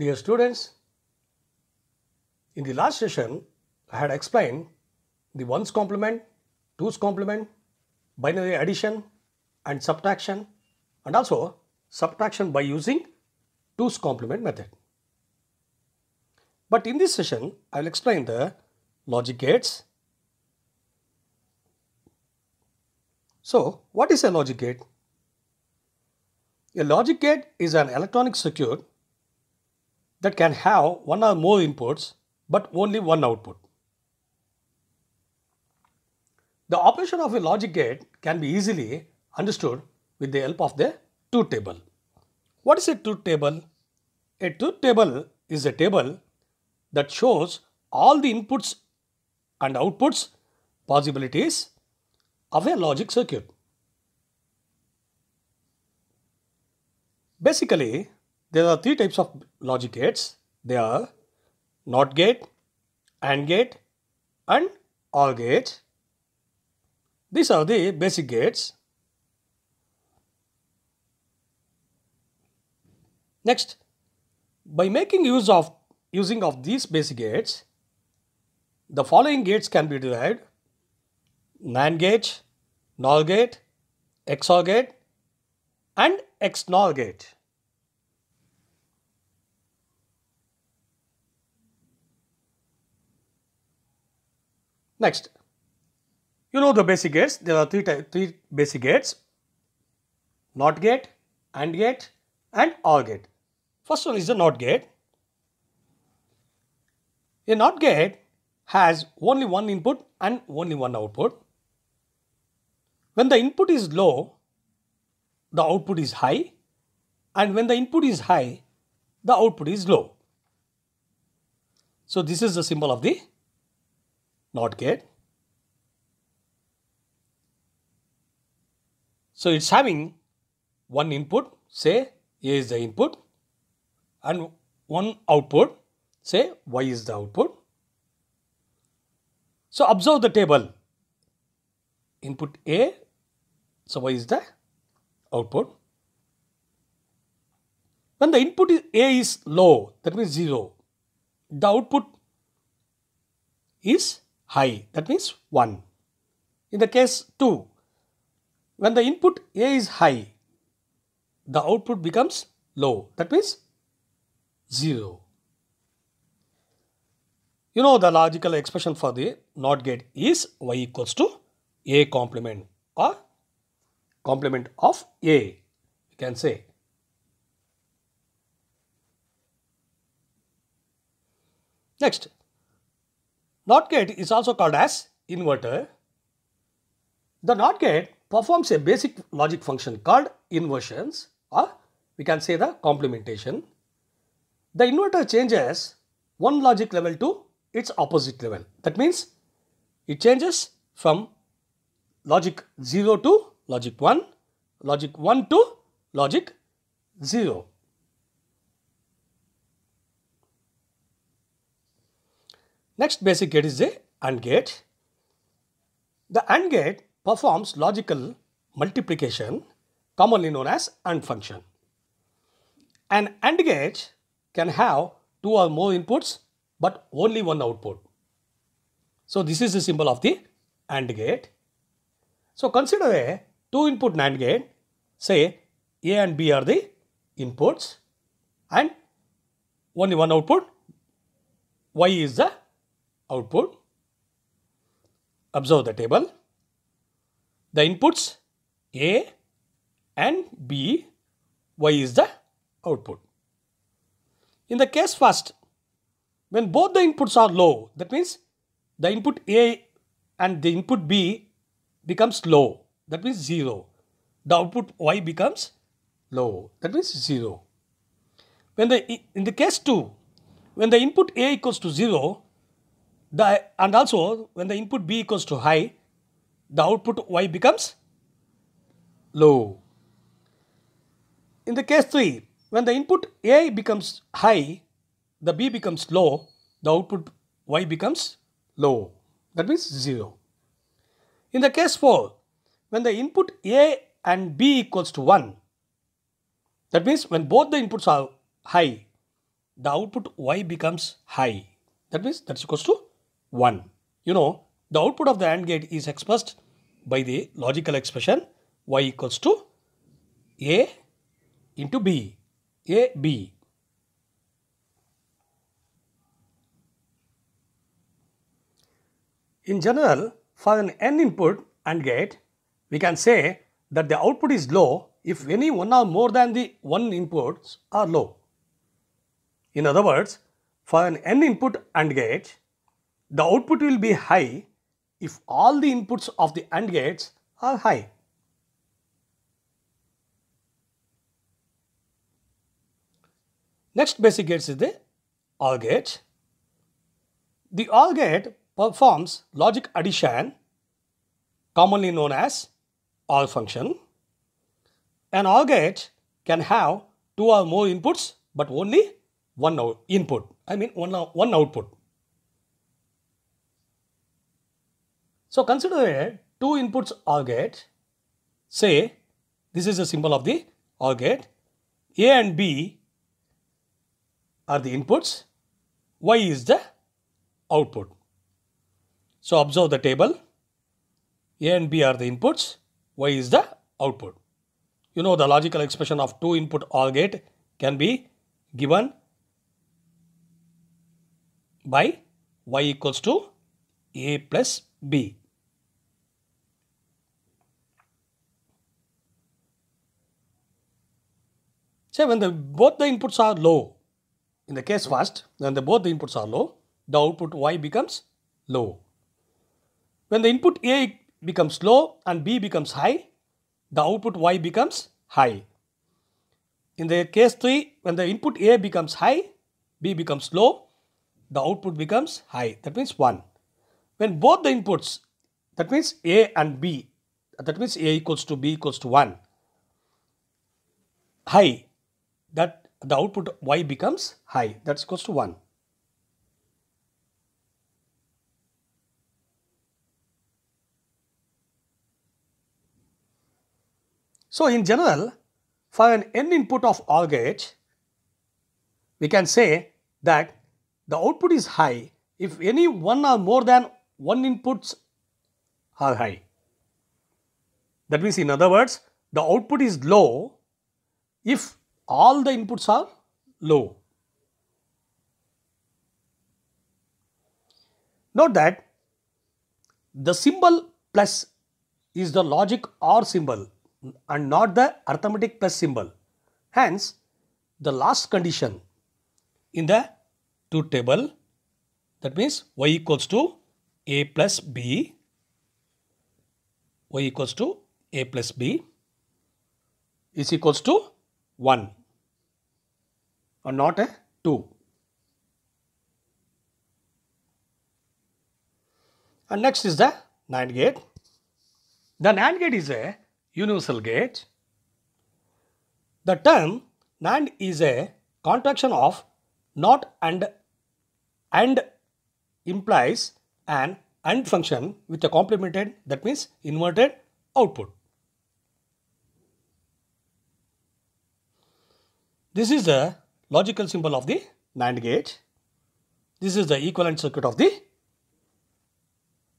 Dear students, in the last session, I had explained the ones complement, twos complement, binary addition and subtraction and also subtraction by using twos complement method. But in this session, I will explain the logic gates. So, what is a logic gate? A logic gate is an electronic circuit that can have one or more inputs but only one output. The operation of a logic gate can be easily understood with the help of the truth table. What is a truth table? A truth table is a table that shows all the inputs and outputs possibilities of a logic circuit. Basically, there are three types of logic gates. They are NOT gate, AND gate and OR gate. These are the basic gates. Next, by making use of using of these basic gates, the following gates can be derived. NAND gate, NOR gate, XOR gate and XNOR gate. Next, you know the basic gates. There are three, three basic gates, NOT gate, AND gate and OR gate. First one is the NOT gate. A NOT gate has only one input and only one output. When the input is low, the output is high and when the input is high, the output is low. So this is the symbol of the NOT get. So it's having one input say A is the input and one output say Y is the output. So observe the table input A so Y is the output. When the input is A is low that means 0 the output is high that means 1. In the case 2, when the input A is high, the output becomes low that means 0. You know the logical expression for the NOT gate is y equals to A complement or complement of A you can say. Next, NOT gate is also called as inverter. The NOT gate performs a basic logic function called inversions or we can say the complementation. The inverter changes one logic level to its opposite level. That means it changes from logic 0 to logic 1, logic 1 to logic 0. Next basic gate is the AND gate. The AND gate performs logical multiplication commonly known as AND function. An AND gate can have two or more inputs but only one output. So this is the symbol of the AND gate. So consider a two input NAND gate say A and B are the inputs and only one output Y is the output. Observe the table. The inputs A and B, Y is the output. In the case first, when both the inputs are low, that means the input A and the input B becomes low, that means 0. The output Y becomes low, that means 0. When the, in the case 2, when the input A equals to 0, the, and also when the input B equals to high, the output Y becomes low. In the case 3, when the input A becomes high, the B becomes low, the output Y becomes low. That means 0. In the case 4, when the input A and B equals to 1, that means when both the inputs are high, the output Y becomes high. That means that's equals to 1. You know, the output of the AND gate is expressed by the logical expression y equals to a into b, a b. In general, for an n input AND gate, we can say that the output is low if any one or more than the one inputs are low. In other words, for an n input AND gate, the output will be high if all the inputs of the AND gates are high. Next basic gate is the OR gate. The OR gate performs logic addition commonly known as OR function. An OR gate can have two or more inputs but only one input, I mean one, one output. So consider two inputs OR gate. Say this is a symbol of the OR gate. A and B are the inputs. Y is the output. So observe the table. A and B are the inputs. Y is the output. You know the logical expression of two input OR gate can be given by y equals to a plus b. Say when the, both the inputs are low, in the case first, when the, both the inputs are low, the output y becomes low. When the input A becomes low and B becomes high, the output y becomes high. In the case 3, when the input A becomes high, B becomes low, the output becomes high. That means 1. When both the inputs, that means A and B, that means A equals to B equals to 1, high that the output y becomes high That's equals to 1. So, in general for an n input of OR gate we can say that the output is high if any one or more than one inputs are high. That means in other words the output is low if all the inputs are low. Note that the symbol plus is the logic OR symbol and not the arithmetic plus symbol. Hence, the last condition in the two table that means y equals to a plus b, y equals to a plus b is equals to 1 or not a 2. And next is the NAND gate. The NAND gate is a universal gate. The term NAND is a contraction of not and and implies an AND function with a complemented that means inverted output. This is a logical symbol of the NAND gate. This is the equivalent circuit of the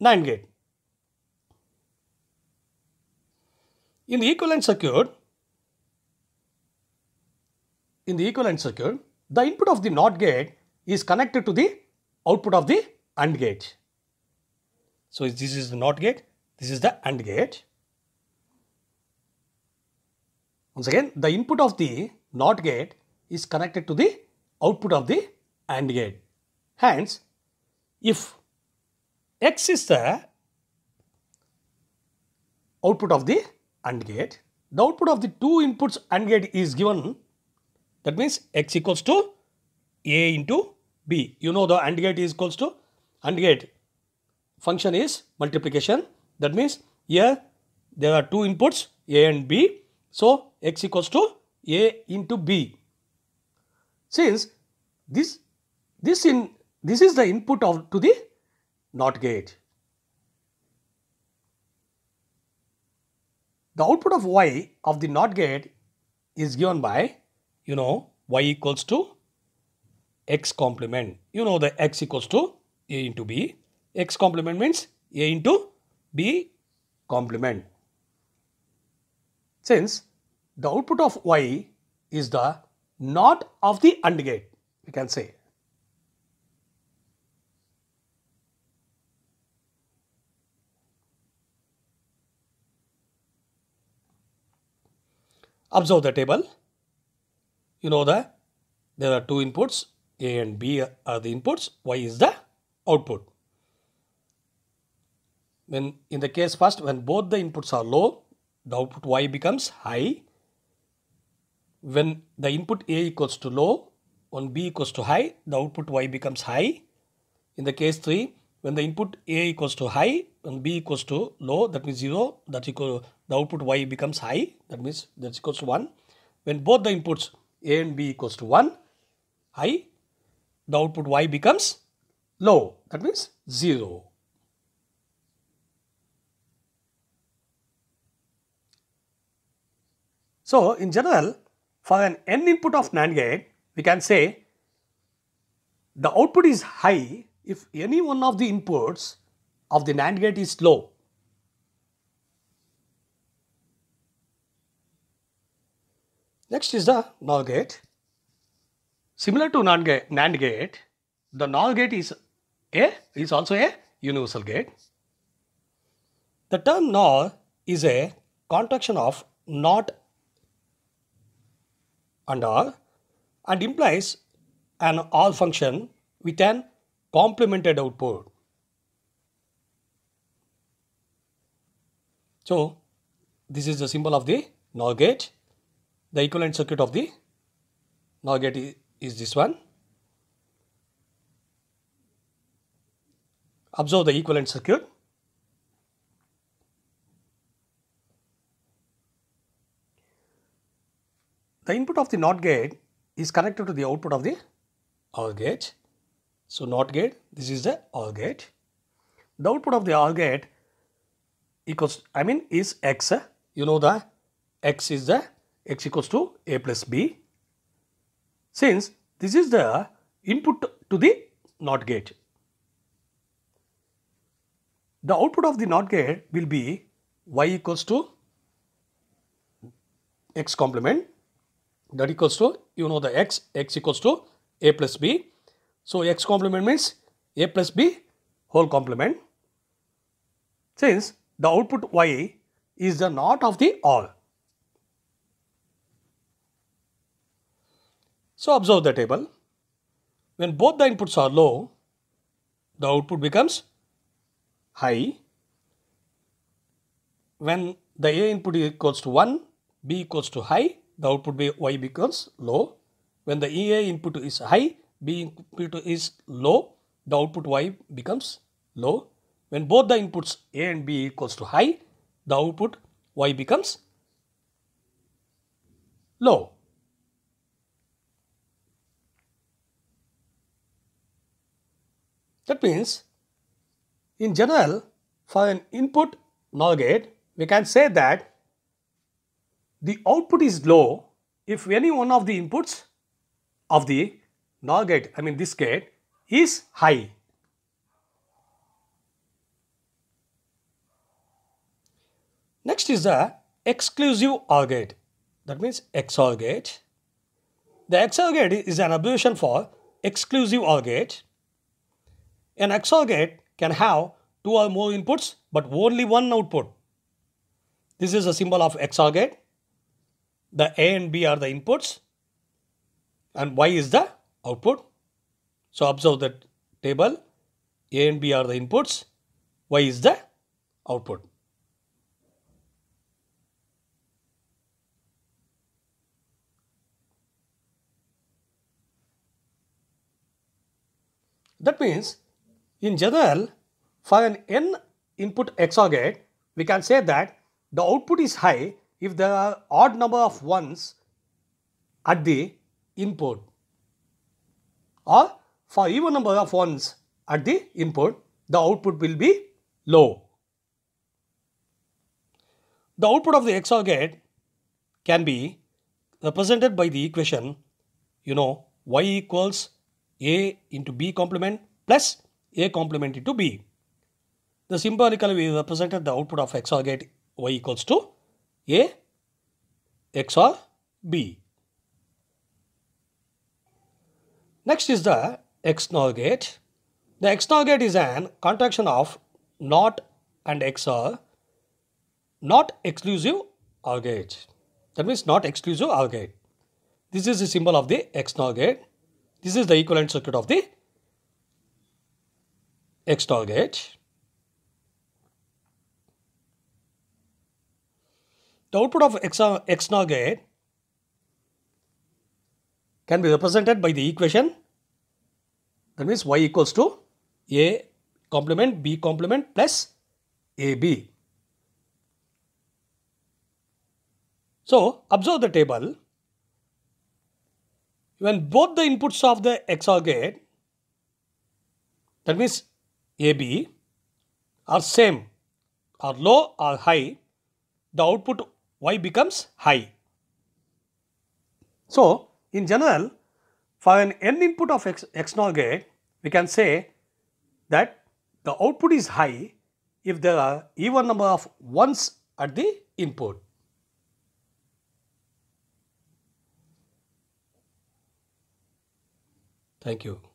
NAND gate. In the equivalent circuit, in the equivalent circuit, the input of the NOT gate is connected to the output of the AND gate. So, this is the NOT gate, this is the AND gate. Once again, the input of the NOT gate is connected to the output of the AND gate. Hence, if X is the output of the AND gate, the output of the two inputs AND gate is given that means X equals to A into B. You know the AND gate is equals to AND gate function is multiplication that means here there are two inputs A and B. So, X equals to A into B since this this in this is the input of to the NOT gate. The output of y of the NOT gate is given by you know y equals to x complement. You know the x equals to a into b. x complement means a into b complement. Since the output of y is the not of the AND gate we can say. Observe the table. You know that there are two inputs A and B are the inputs Y is the output. When in the case first when both the inputs are low the output Y becomes high when the input A equals to low, on B equals to high, the output Y becomes high. In the case 3, when the input A equals to high, and B equals to low, that means 0, that equal, the output Y becomes high, that means that's equals to 1. When both the inputs A and B equals to 1, high, the output Y becomes low, that means 0. So, in general, for an n input of NAND gate, we can say the output is high if any one of the inputs of the NAND gate is low. Next is the NOR gate. Similar to NAND gate, the NOR gate is a is also a universal gate. The term NOR is a contraction of not and all and implies an all function with an complemented output. So, this is the symbol of the NOR gate. The equivalent circuit of the NOR gate is this one. Observe the equivalent circuit. The input of the NOT gate is connected to the output of the OR gate. So, NOT gate, this is the OR gate. The output of the OR gate equals, I mean is x. You know the x is the x equals to a plus b. Since this is the input to the NOT gate. The output of the NOT gate will be y equals to x complement that equals to you know the x x equals to a plus b. So, x complement means a plus b whole complement since the output y is the not of the all. So, observe the table when both the inputs are low the output becomes high when the a input equals to 1 b equals to high the output y becomes low. When the EA input is high, B input is low, the output y becomes low. When both the inputs A and B equals to high, the output y becomes low. That means, in general, for an input NOR gate, we can say that the output is low if any one of the inputs of the NOR gate, I mean this gate is high. Next is the exclusive OR gate that means XOR gate. The XOR gate is an abbreviation for exclusive OR gate. An XOR gate can have two or more inputs but only one output. This is a symbol of XOR gate. The A and B are the inputs and Y is the output. So observe that table. A and B are the inputs. Y is the output. That means in general for an n input XOR gate we can say that the output is high if there are odd number of ones at the input, or for even number of ones at the input, the output will be low. The output of the XOR gate can be represented by the equation, you know, y equals a into b complement plus a complement into b. The symbolically we represented the output of XOR gate y equals to a, X or B. Next is the XNOR gate. The XNOR gate is an contraction of NOT and XOR, not exclusive OR gate. That means not exclusive OR gate. This is the symbol of the XNOR gate. This is the equivalent circuit of the XNOR gate. The output of XNOR uh, gate can be represented by the equation that means y equals to a complement b complement plus ab. So, observe the table when both the inputs of the XOR gate that means AB are same or low or high the output y becomes high. So, in general for an n input of x, x NOR gate we can say that the output is high if there are even number of 1s at the input. Thank you.